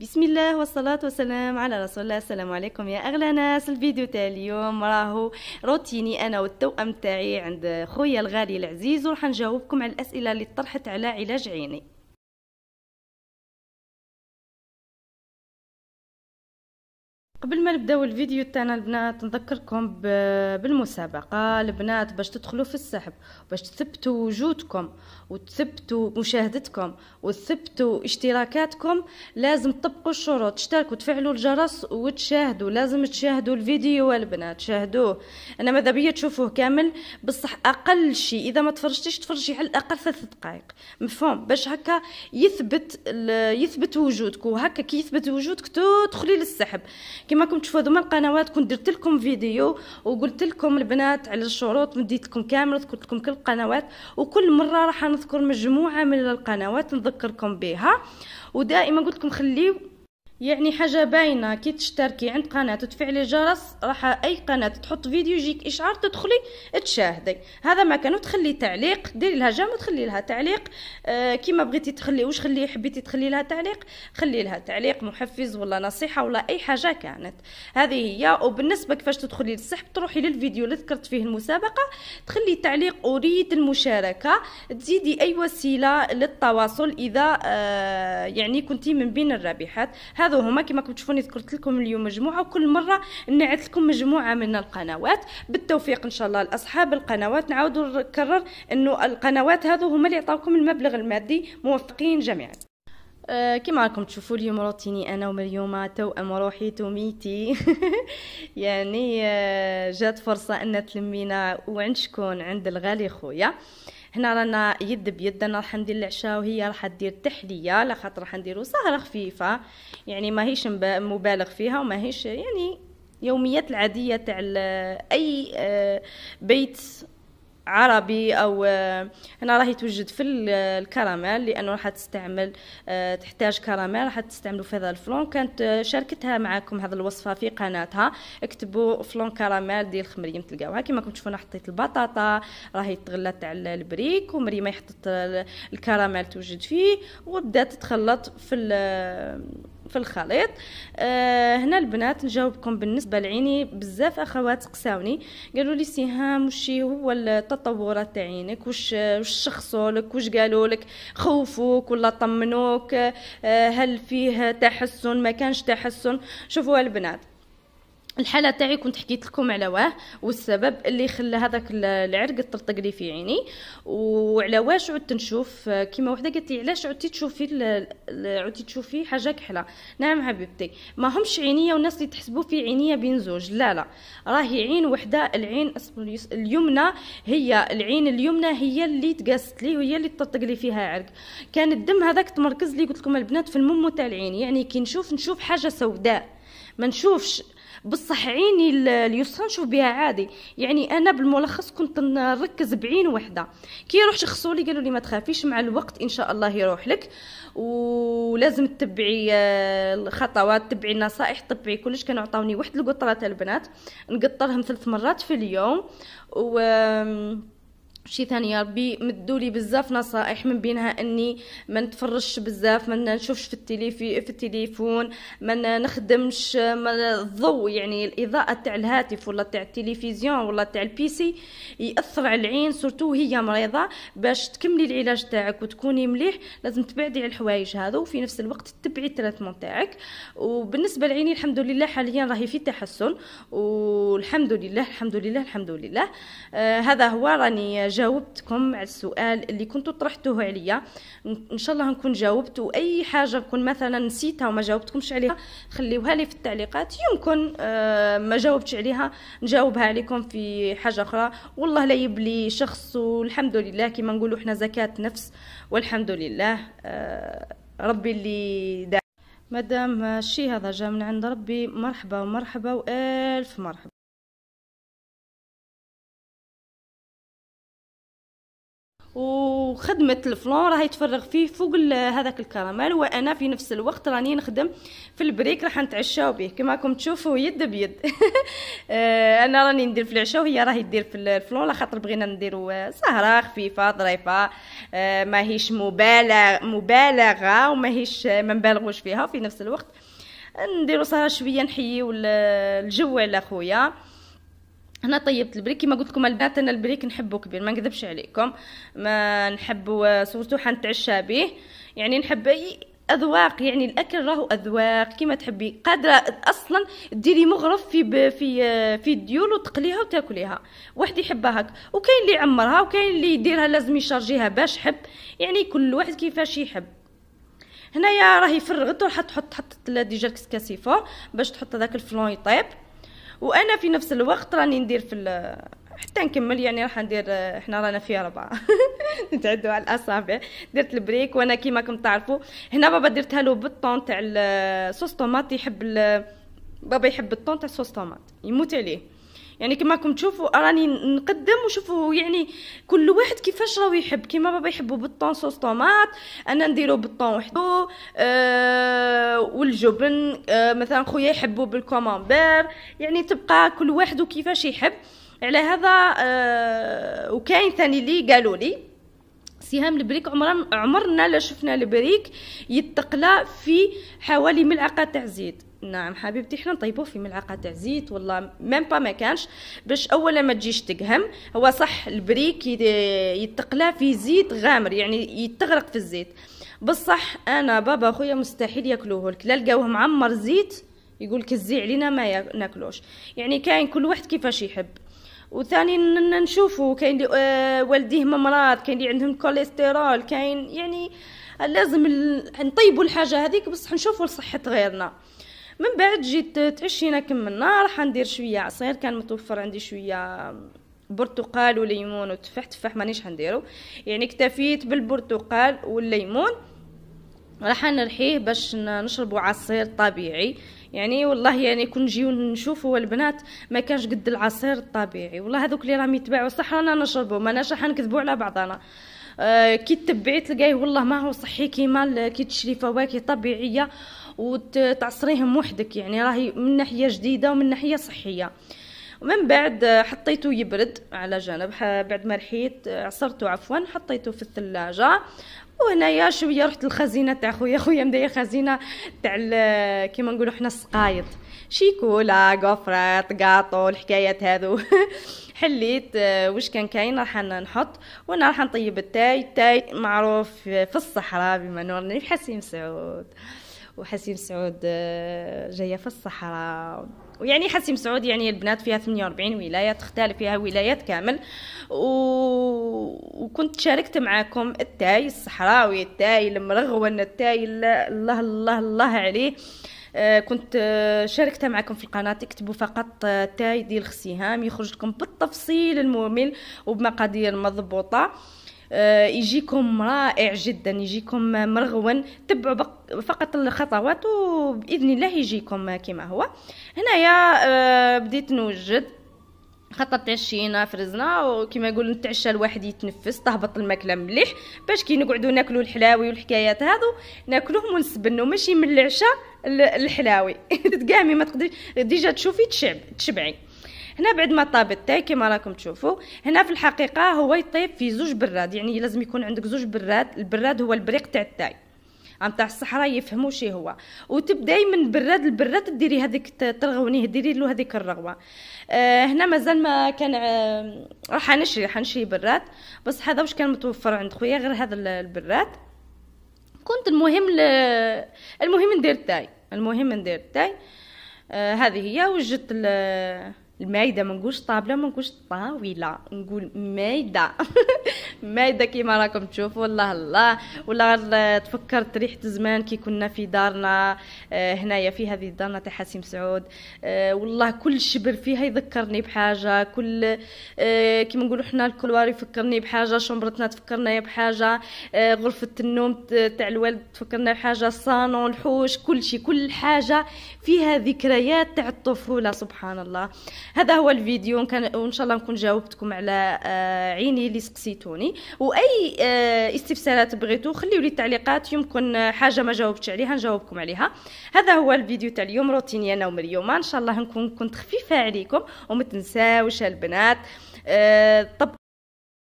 بسم الله والصلاة والسلام على رسول الله السلام عليكم يا أغلى ناس الفيديو تاع اليوم راهو روتيني أنا والتوأم تاعي عند خويا الغالي العزيز وراح نجاوبكم على الأسئلة اللي طرحت على علاج عيني قبل ما نبداو الفيديو تاعنا البنات نذكركم بالمسابقه البنات باش تدخلوا في السحب باش تثبتوا وجودكم وتثبتوا مشاهدتكم وتثبتوا اشتراكاتكم لازم تطبقوا الشروط تشتركوا تفعلوا الجرس وتشاهدوا لازم تشاهدوا الفيديو البنات شاهدوه انا ماذا بيا تشوفوه كامل بصح اقل شيء اذا ما تفرجتيش تفرجي على الاقل ثلاث دقائق مفهوم باش هكا يثبت يثبت وجودك وهكا كي يثبت وجودك تدخلي للسحب كما راكم تشوفوا هذوما القنوات كنت درت لكم فيديو وقلت لكم البنات على الشروط مديت لكم كامل ذكرت لكم كل القنوات وكل مره راح نذكر مجموعه من القنوات نذكركم بها ودائما قلت لكم خليو يعني حاجة باينة كي تشتركي عند قناة وتفعلي الجرس راح أي قناة تحط فيديو يجيك إشعار تدخلي تشاهدي هذا ما كانوا تخلي تعليق ديري لها جام وتخلي لها تعليق آه كيما بغيتي تخلي واش خلي حبيتي تخلي لها تعليق خلي لها تعليق محفز ولا نصيحة ولا أي حاجة كانت هذه هي وبالنسبة كيفاش تدخلي للسحب تروحي للفيديو اللي ذكرت فيه المسابقة تخلي تعليق أريد المشاركة تزيدي أي وسيلة للتواصل إذا آه يعني كنتي من بين الرابحات هذو هما كما راكم تشوفوني ذكرت لكم اليوم مجموعه وكل مره نعت لكم مجموعه من القنوات بالتوفيق ان شاء الله لاصحاب القنوات نعاود نكرر انه القنوات هذو هما اللي عطاوكم المبلغ المادي موفقين جميعا آه، كما راكم تشوفوا اليوم روتيني انا ومريومة توأم روحي توميتي يعني آه، جات فرصة ان تلمينا وعند شكون عند الغالي خويا هنا رانا يد بيد انا راح ندير العشاء وهي راح دير تحليه على خاطر راح نديرو سهره خفيفه يعني ماهيش مبالغ فيها وماهيش يعني يوميات العاديه تاع اي آه، بيت عربي او هنا آه، راهي توجد في آه، الكراميل لانه راح تستعمل آه، تحتاج كراميل راح تستعملوا في هذا الفلون كانت شاركتها معكم هذه الوصفه في قناتها اكتبوا فلون كراميل ديال الخمريم تلقاوها كما راكم تشوفوا انا حطيت البطاطا راهي تغلات على البريك ومريمه حطت الكراميل توجد فيه وبدات تخلط في في الخليط آه هنا البنات نجاوبكم بالنسبه لعيني بزاف اخوات قساوني قالوا لي سهام وشي هو التطورات تاع عينك واش واش شخصوا لك واش قالوا لك خوفوك ولا طمنوك آه هل فيه تحسن ما كانش تحسن شوفوا البنات الحاله تاعي كنت حكيت لكم على واه والسبب اللي خلى هذاك العرق طرطق لي في عيني وعلى واش عدت نشوف كيما وحده قالت لي علاش عدتي تشوفي عدتي تشوفي حاجه كحله نعم حبيبتي ما همش عينيه والناس اللي تحسبوا في عينيه بين زوج لا لا راهي عين وحده العين اليمنى هي العين اليمنى هي اللي تقاست لي وهي اللي طرطق لي فيها عرق كان الدم هذاك تمركز لي قلت لكم البنات في المم تاع العين يعني كي نشوف نشوف حاجه سوداء ما نشوفش بصح عيني اليسرى نشوف بها عادي يعني انا بالملخص كنت نركز بعين وحده كي يروح شخصوا لي قالوا لي ما تخافيش مع الوقت ان شاء الله يروح لك ولازم تتبعي آه، الخطوات تبعي النصائح تبعي كلش كانوا عطاوني واحد القطره تاع البنات نقطرهم ثلاث مرات في اليوم و شي ثاني يا ربي مدوا لي بزاف نصائح من بينها اني ما نتفرجش بزاف ما نشوفش في التليفي في التليفون ما نخدمش ما يعني الاضاءه تاع الهاتف ولا تاع التلفزيون ولا تاع البيسي ياثر على العين سورتو هي مريضه باش تكملي العلاج تاعك وتكوني مليح لازم تبعدي على الحوايج هذو وفي نفس الوقت تتبعي التريتمون تاعك وبالنسبه لعيني الحمد لله حاليا راهي في تحسن والحمد لله الحمد لله الحمد لله آه هذا هو راني جاوبتكم على السؤال اللي كنتوا طرحتوه عليا ان شاء الله نكون جاوبت واي حاجه نكون مثلا نسيتها وما جاوبتكمش عليها خليوها لي في التعليقات يمكن آه، ما جاوبتش عليها نجاوبها لكم في حاجه اخرى والله لا يبلي شخص والحمد لله كما نقولوا احنا زكاه نفس والحمد لله آه، ربي اللي دعا مدام الشي هذا جا من عند ربي مرحبا ومرحبا والف مرحبا وخدمه الفلون راهي تفرغ فيه فوق هذاك الكراميل وانا في نفس الوقت راني نخدم في البريك راح نتعشاو به كما راكم تشوفوا يد بيد آه، انا راني ندير في العشاء وهي راهي دير في الفلون على خاطر بغينا نديرو آه، سهره خفيفه ظريفه آه، ماهيش مبالغ مبالغه وماهيش ما نبالغوش فيها في نفس الوقت نديرو سهره شويه نحييو الجو على خويا انا طيبت البريك كما قلت لكم البنات انا البريك نحبه كبير ما نكذبش عليكم ما نحبه آه، صورتو حنتعشى به يعني نحب اي اذواق يعني الاكل راهو اذواق كما تحبي قادره اصلا ديري مغرف في ب... في آه، في الديول وتقليها وتاكليها واحد يحبها هك وكاين اللي يعمرها وكاين اللي يديرها لازم يشارجيها باش حب يعني كل واحد كيفاش يحب هنايا راهي فرغت وراح تحط حطت ديجا فور باش تحط هذاك الفلون يطيب وانا في نفس الوقت راني ندير في حتى نكمل يعني راح ندير حنا رانا في ربعه نتعدوا على الاصابع درت البريك وانا كيما راكم تعرفوا هنا بابا درتها له بالطون تاع الصوص طوماط يحب بابا يحب الطون تاع الصوص طوماط يموت عليه يعني كما تشوفوا راني نقدم وشوفوا يعني كل واحد كيفاش راهو يحب كيما بابا يحبوا بالطون صوص طوماط انا نديرو بالطون وحده آه، والجبن آه، مثلا خويا يحبوا بالكومامبير يعني تبقى كل واحد وكيفاش يحب على هذا آه، وكاين ثاني لي قالوا لي سهام البريك عمرنا عمرنا لا شفنا البريك يتقلى في حوالي ملعقه تاع زيت نعم حبيبتي حنا نطيبوه في ملعقه تاع زيت والله ميم با ما كانش باش اولا ما تجيش تقهم هو صح البريك يتقلى في زيت غامر يعني يتغرق في الزيت بصح انا بابا خويا مستحيل ياكلوه لك لا لقاوه معمر زيت يقول لك الزي علينا ما ناكلوش يعني كاين كل واحد كيفاش يحب وثاني نشوفوا كاين آه، والديهم امراض كاين اللي عندهم كوليسترول كاين يعني لازم نطيبوا الحاجه هذيك بصح نشوفوا لصحه غيرنا من بعد جيت تعشينا كملنا راح ندير شويه عصير كان متوفر عندي شويه برتقال وليمون وتفاح تفاح مانيش حنديرو يعني اكتفيت بالبرتقال والليمون راح نرحيه باش نشربوا عصير طبيعي يعني والله يعني كون نجيو نشوفوا البنات ما كانش قد العصير الطبيعي والله هذوك اللي راهم يتباعوا صح رانا نشربوا ماناش راح نكذبوا على بعضنا آه، كي تبعي تلقايه والله ما هو صحي كيما كي تشري فواكه طبيعيه وتعصريهم وحدك يعني راهي من ناحيه جديده ومن ناحيه صحيه ومن بعد حطيته يبرد على جنب بعد ما رحيت عصرته عفوا حطيته في الثلاجة وهنايا شويه رحت الخزينه تاع خويا خويا مداير خزينه تاع كيما نقولوا حنا السقايط شيكولا قفرات قاطو الحكايات هذو حليت واش كان كاين راح نحط وانا راح نطيب التاي التاي معروف في الصحراء بما نورني حسين سعود وحسيم سعود آه، جايه في الصحراء ويعني حسيم سعود يعني البنات فيها 48 ولايه تختلف فيها ولايات كامل و... وكنت شاركت معاكم التاي الصحراوي التاي المرغون التاي الله الله الله, عليه آه، كنت آه، شاركتها معكم في القناة اكتبوا فقط تاي ديال خسيهام يخرج لكم بالتفصيل الممل وبمقادير مضبوطة آه، يجيكم رائع جدا يجيكم مرغوا تبعوا فقط الخطوات وباذن الله يجيكم كما هو هنايا آه، بديت نوجد خاطر تعشينا فرزنا وكما يقولوا نتعشى الواحد يتنفس تهبط الماكله مليح باش كي نقعدوا ناكلوا الحلاوي والحكايات هذو ناكلوهم ونسبنوا ماشي من العشاء الحلاوي تقامي ما تقدري ديجا تشوفي تشعب تشبعي هنا بعد ما طاب التاي كما راكم تشوفوا هنا في الحقيقه هو يطيب في زوج براد يعني لازم يكون عندك زوج براد البراد هو البريق تاع التاي يعني تاع الصحراء يفهموا شي هو وتبداي من براد لبراد ديري هذيك ترغونيه ديري له هذيك الرغوه آه هنا مازال ما كان آه راح نشري نشري براد بس هذا واش كان متوفر عند خويا غير هذا البراد كنت المهم ل... المهم ندير التاي المهم ندير التاي آه هذه هي وجدت ال... المايده ما نقولش طابله ما نقولش طاوله نقول مايده مايده كيما راكم تشوفوا والله الله ولا تفكرت ريحه زمان كي كنا في دارنا آه، هنايا في هذه الدار تاع حسيم سعود آه، والله كل شبر فيها يذكرني بحاجه كل آه، كيما نقولوا حنا الكلوار يفكرني بحاجه شمبرتنا تفكرنا بحاجه غرفه النوم تاع الوالد تفكرنا بحاجه الصالون الحوش كل شيء كل حاجه فيها ذكريات تاع الطفوله سبحان الله هذا هو الفيديو وان شاء الله نكون جاوبتكم على عيني اللي سقسيتوني يعني واي آه، استفسارات بغيتو خليو لي التعليقات يمكن آه، حاجه ما جاوبتش عليها نجاوبكم عليها هذا هو الفيديو تاع اليوم روتيني انا اليوم ان شاء الله نكون كنت خفيفه عليكم وما تنساوش البنات آه، طب